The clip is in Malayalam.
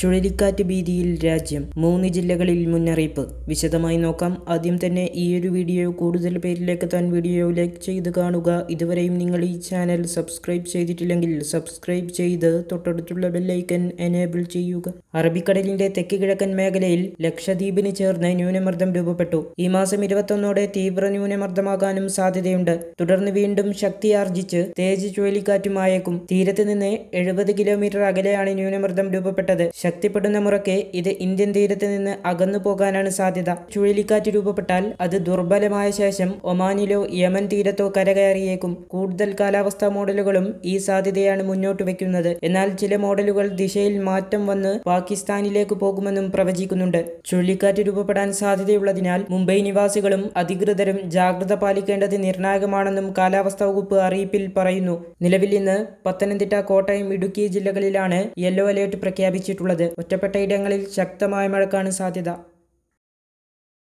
ചുഴലിക്കാറ്റ് ഭീതിയിൽ രാജ്യം മൂന്ന് ജില്ലകളിൽ മുന്നറിയിപ്പ് വിശദമായി നോക്കാം ആദ്യം തന്നെ ഈ ഒരു വീഡിയോ കൂടുതൽ പേരിലേക്ക് താൻ വീഡിയോ ലൈക്ക് ചെയ്ത് കാണുക ഇതുവരെയും നിങ്ങൾ ഈ ചാനൽ സബ്സ്ക്രൈബ് ചെയ്തിട്ടില്ലെങ്കിൽ സബ്സ്ക്രൈബ് ചെയ്ത് തൊട്ടടുത്തുള്ള ബെല്ലൈക്കൻ എനേബിൾ ചെയ്യുക അറബിക്കടലിന്റെ തെക്ക് കിഴക്കൻ മേഖലയിൽ ലക്ഷദ്വീപിന് ചേർന്ന് ന്യൂനമർദ്ദം രൂപപ്പെട്ടു ഈ മാസം ഇരുപത്തൊന്നോടെ തീവ്ര ന്യൂനമർദ്ദമാകാനും സാധ്യതയുണ്ട് തുടർന്ന് വീണ്ടും ശക്തിയാർജിച്ച് തേജ് ചുഴലിക്കാറ്റുമായേക്കും തീരത്ത് നിന്ന് എഴുപത് കിലോമീറ്റർ അകലെയാണ് ന്യൂനമർദ്ദം രൂപപ്പെട്ടത് ശക്തിപ്പെടുന്ന മുറയ്ക്ക് ഇത് ഇന്ത്യൻ തീരത്ത് നിന്ന് അകന്നു പോകാനാണ് സാധ്യത ചുഴലിക്കാറ്റ് രൂപപ്പെട്ടാൽ അത് ദുർബലമായ ശേഷം ഒമാനിലോ യമൻ തീരത്തോ കരകയറിയേക്കും കൂടുതൽ കാലാവസ്ഥാ മോഡലുകളും ഈ സാധ്യതയാണ് മുന്നോട്ട് വയ്ക്കുന്നത് എന്നാൽ ചില മോഡലുകൾ ദിശയിൽ മാറ്റം വന്ന് പാകിസ്ഥാനിലേക്ക് പോകുമെന്നും പ്രവചിക്കുന്നുണ്ട് ചുഴലിക്കാറ്റ് രൂപപ്പെടാൻ സാധ്യതയുള്ളതിനാൽ മുംബൈ നിവാസികളും അധികൃതരും ജാഗ്രത പാലിക്കേണ്ടത് നിർണായകമാണെന്നും കാലാവസ്ഥാ വകുപ്പ് അറിയിപ്പിൽ പറയുന്നു നിലവിൽ ഇന്ന് പത്തനംതിട്ട കോട്ടയം ഇടുക്കി ജില്ലകളിലാണ് യെല്ലോ അലേർട്ട് പ്രഖ്യാപിച്ചിട്ടുള്ളത് ഒറ്റപ്പെട്ട ഇടങ്ങളിൽ ശക്തമായ മഴക്കാണ് സാധ്യത